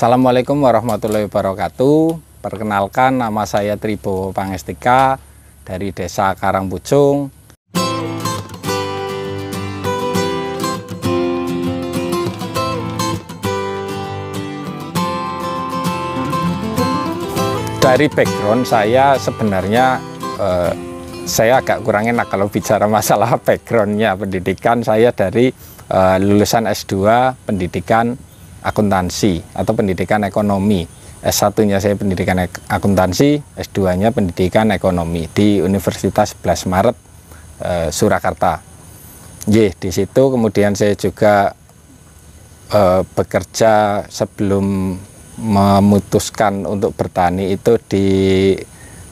Assalamualaikum warahmatullahi wabarakatuh. Perkenalkan nama saya Tribo Pangestika dari Desa Karangpucung. Dari background saya sebenarnya eh, saya agak kurang enak kalau bicara masalah backgroundnya pendidikan saya dari eh, lulusan S2 pendidikan akuntansi atau pendidikan ekonomi. S1-nya saya pendidikan akuntansi, S2-nya pendidikan ekonomi di Universitas 11 Maret e, Surakarta. Y, di situ kemudian saya juga e, bekerja sebelum memutuskan untuk bertani itu di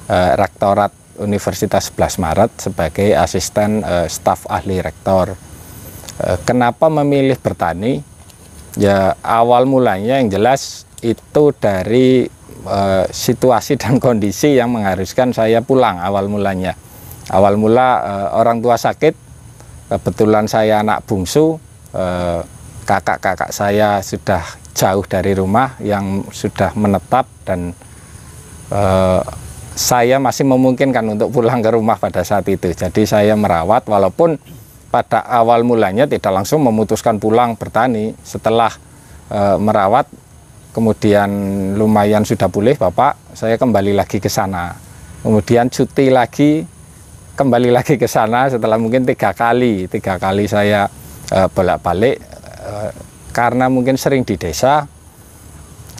e, Rektorat Universitas 11 Maret sebagai asisten e, staf ahli rektor. E, kenapa memilih bertani? Ya awal mulanya yang jelas itu dari e, situasi dan kondisi yang mengharuskan saya pulang awal mulanya. Awal mula e, orang tua sakit, kebetulan saya anak bungsu, eh, kakak-kakak saya sudah jauh dari rumah yang sudah menetap dan e, saya masih memungkinkan untuk pulang ke rumah pada saat itu. Jadi saya merawat walaupun pada awal mulanya tidak langsung memutuskan pulang bertani setelah e, merawat kemudian lumayan sudah pulih Bapak saya kembali lagi ke sana kemudian cuti lagi kembali lagi ke sana setelah mungkin tiga kali tiga kali saya e, bolak-balik e, karena mungkin sering di desa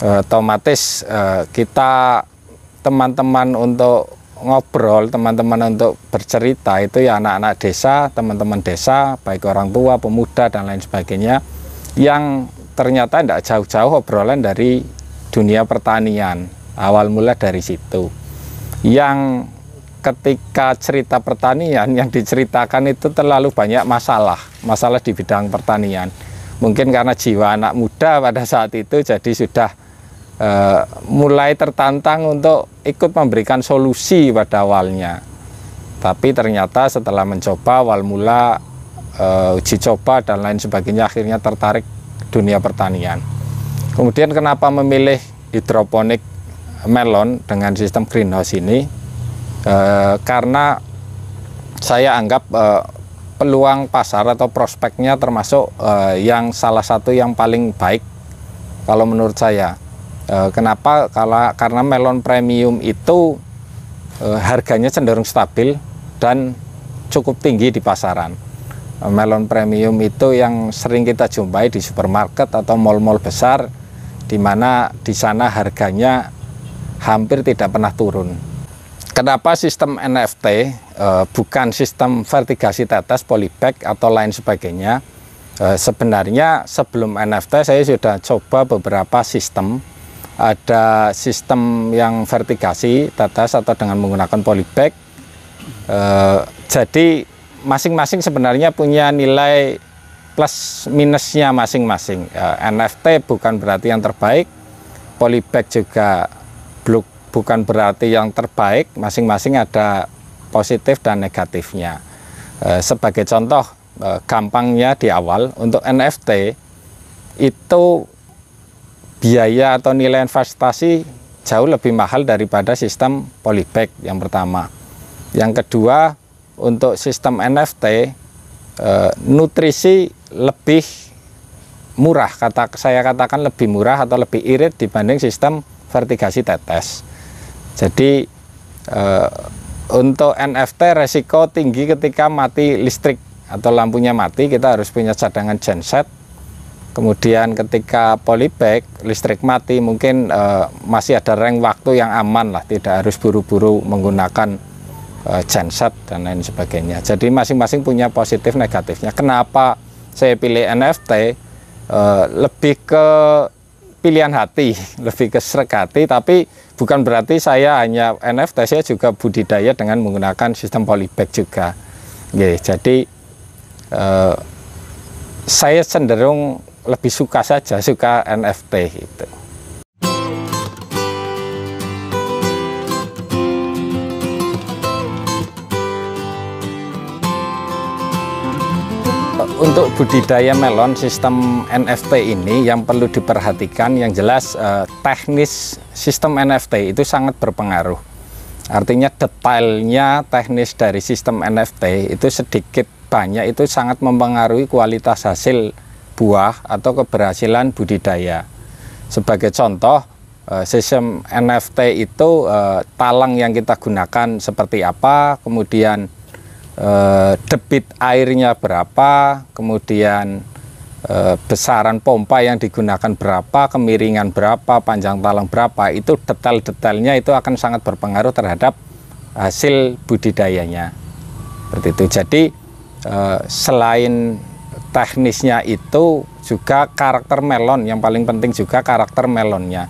e, otomatis e, kita teman-teman untuk ngobrol teman-teman untuk bercerita itu ya anak-anak desa, teman-teman desa, baik orang tua, pemuda dan lain sebagainya yang ternyata tidak jauh-jauh obrolan dari dunia pertanian. Awal mula dari situ. Yang ketika cerita pertanian yang diceritakan itu terlalu banyak masalah, masalah di bidang pertanian. Mungkin karena jiwa anak muda pada saat itu jadi sudah uh, mulai tertantang untuk ikut memberikan solusi pada awalnya. Tapi ternyata setelah mencoba awal mula uh, uji coba dan lain sebagainya akhirnya tertarik dunia pertanian. Kemudian kenapa memilih hidroponik melon dengan sistem greenhouse ini? E, karena saya anggap e, peluang pasar atau prospeknya termasuk e, yang salah satu yang paling baik kalau menurut saya Eh, kenapa? Karena melon premium itu eh, harganya cenderung stabil dan cukup tinggi di pasaran. Eh, melon premium itu yang sering kita jumpai di supermarket atau mal-mal besar, di mana di sana harganya hampir tidak pernah turun. Kenapa sistem NFT bukan sistem vertigasi tetes, polybag atau lain sebagainya? sebenarnya sebelum NFT saya sudah coba beberapa sistem ada sistem yang vertikasi tatas atau dengan menggunakan polybag e, jadi masing-masing sebenarnya punya nilai plus minusnya masing-masing e, ya, NFT bukan berarti yang terbaik polybag juga bukan berarti yang terbaik masing-masing ada positif dan negatifnya e, sebagai contoh e, gampangnya di awal untuk NFT itu biaya atau nilai investasi jauh lebih mahal daripada sistem polybag yang pertama. Yang kedua, untuk sistem NFT e, eh, nutrisi lebih murah, kata saya katakan lebih murah atau lebih irit dibanding sistem vertigasi tetes. Jadi e, untuk NFT resiko tinggi ketika mati listrik atau lampunya mati, kita harus punya cadangan genset Kemudian ketika polybag listrik mati mungkin e, masih ada reng waktu yang aman lah, tidak harus buru-buru menggunakan e, genset dan lain sebagainya. Jadi masing-masing punya positif negatifnya. Kenapa saya pilih NFT? E, eh, lebih ke pilihan hati, lebih ke srek hati, tapi bukan berarti saya hanya NFT, saya juga budidaya dengan menggunakan sistem polybag juga. Oke, jadi saya cenderung lebih suka saja suka NFT gitu. Untuk budidaya melon sistem NFT ini yang perlu diperhatikan yang jelas eh, teknis sistem NFT itu sangat berpengaruh. Artinya detailnya teknis dari sistem NFT itu sedikit banyak itu sangat mempengaruhi kualitas hasil buah atau keberhasilan budidaya. Sebagai contoh, eh, sistem NFT itu eh, talang yang kita gunakan seperti apa, kemudian eh, debit airnya berapa, kemudian besaran pompa yang digunakan berapa, kemiringan berapa, panjang talang berapa, itu detail-detailnya itu akan sangat berpengaruh terhadap hasil budidayanya. Seperti itu. Jadi selain teknisnya itu juga karakter melon yang paling penting juga karakter melonnya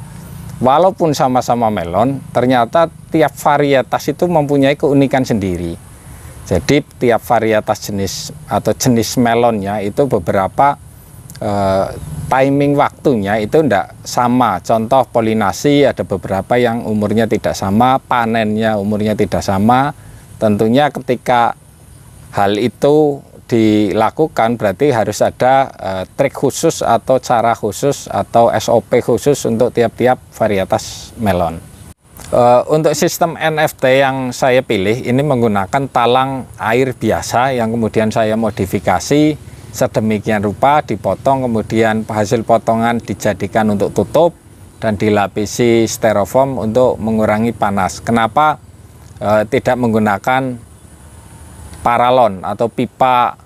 walaupun sama-sama melon ternyata tiap varietas itu mempunyai keunikan sendiri jadi tiap varietas jenis atau jenis melonnya itu beberapa eh, timing waktunya itu tidak sama contoh polinasi ada beberapa yang umurnya tidak sama panennya umurnya tidak sama tentunya ketika hal itu dilakukan berarti harus ada uh, trik khusus atau cara khusus atau SOP khusus untuk tiap-tiap varietas melon. Uh, untuk sistem NFT yang saya pilih ini menggunakan talang air biasa yang kemudian saya modifikasi sedemikian rupa dipotong kemudian hasil potongan dijadikan untuk tutup dan dilapisi styrofoam untuk mengurangi panas. Kenapa uh, tidak menggunakan paralon atau pipa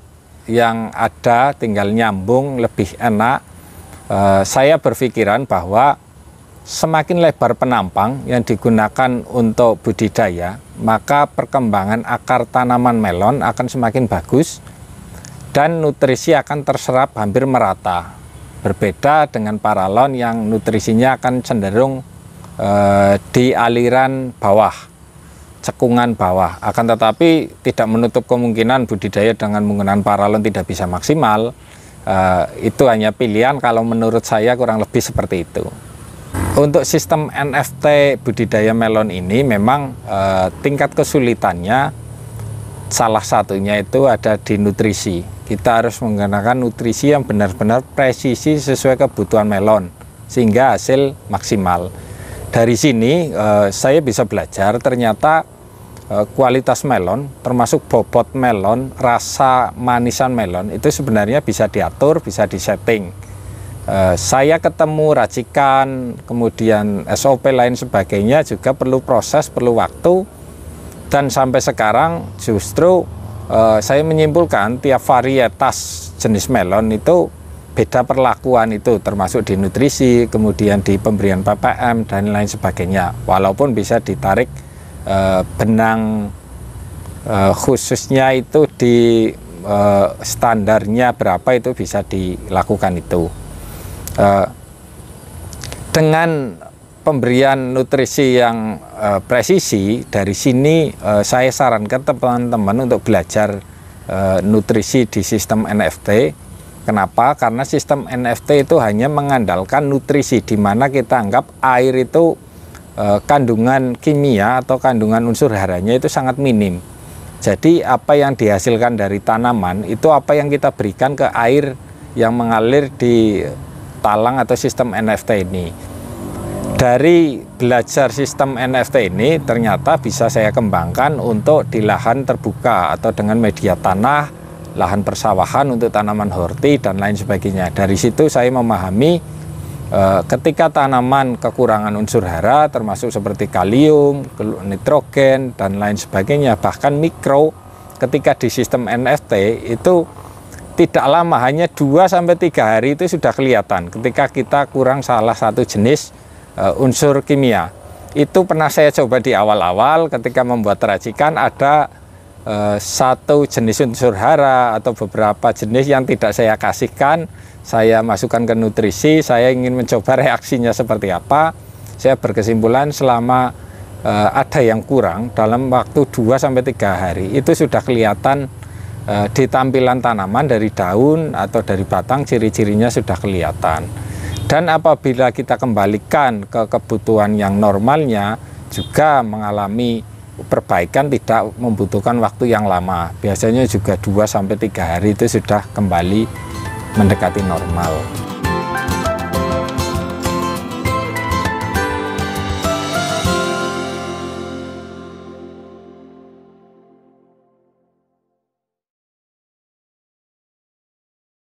yang ada tinggal nyambung lebih enak e, saya berpikiran bahwa semakin lebar penampang yang digunakan untuk budidaya maka perkembangan akar tanaman melon akan semakin bagus dan nutrisi akan terserap hampir merata berbeda dengan paralon yang nutrisinya akan cenderung e, di aliran bawah cekungan bawah. Akan tetapi tidak menutup kemungkinan budidaya dengan menggunakan paralon tidak bisa maksimal. Uh, itu hanya pilihan kalau menurut saya kurang lebih seperti itu. Untuk sistem NFT budidaya melon ini memang uh, tingkat kesulitannya salah satunya itu ada di nutrisi. Kita harus menggunakan nutrisi yang benar-benar presisi sesuai kebutuhan melon sehingga hasil maksimal dari sini eh, saya bisa belajar ternyata Eh, kualitas melon, termasuk bobot melon, rasa manisan melon, itu sebenarnya bisa diatur, bisa disetting. setting eh, saya ketemu racikan, kemudian SOP lain sebagainya juga perlu proses, perlu waktu. Dan sampai sekarang justru eh, saya menyimpulkan tiap varietas jenis melon itu beda perlakuan itu termasuk di nutrisi, kemudian di pemberian PPM dan lain sebagainya. Walaupun bisa ditarik Eh, benang uh, khususnya itu di uh, standarnya berapa itu bisa dilakukan itu uh, dengan pemberian nutrisi yang uh, presisi dari sini uh, saya sarankan teman-teman untuk belajar uh, nutrisi di sistem NFT. Kenapa? Karena sistem NFT itu hanya mengandalkan nutrisi di mana kita anggap air itu Eh, kandungan kimia atau kandungan unsur haranya itu sangat minim. Jadi apa yang dihasilkan dari tanaman itu apa yang kita berikan ke air yang mengalir di talang atau sistem NFT ini. Dari belajar sistem NFT ini ternyata bisa saya kembangkan untuk di lahan terbuka atau dengan media tanah, lahan persawahan untuk tanaman horti dan lain sebagainya. Dari situ saya memahami Eh, ketika tanaman kekurangan unsur hara termasuk seperti kalium, nitrogen dan lain sebagainya bahkan mikro ketika di sistem NFT itu tidak lama hanya 2 sampai 3 hari itu sudah kelihatan ketika kita kurang salah satu jenis uh, unsur kimia. Itu pernah saya coba di awal-awal ketika membuat racikan ada Eh, satu jenis unsur hara atau beberapa jenis yang tidak saya kasihkan, saya masukkan ke nutrisi, saya ingin mencoba reaksinya seperti apa. Saya berkesimpulan selama eh, ada yang kurang dalam waktu 2 sampai 3 hari itu sudah kelihatan eh, di tampilan tanaman dari daun atau dari batang ciri-cirinya sudah kelihatan. Dan apabila kita kembalikan ke kebutuhan yang normalnya juga mengalami perbaikan tidak membutuhkan waktu yang lama. Biasanya juga 2 sampai 3 hari itu sudah kembali mendekati normal.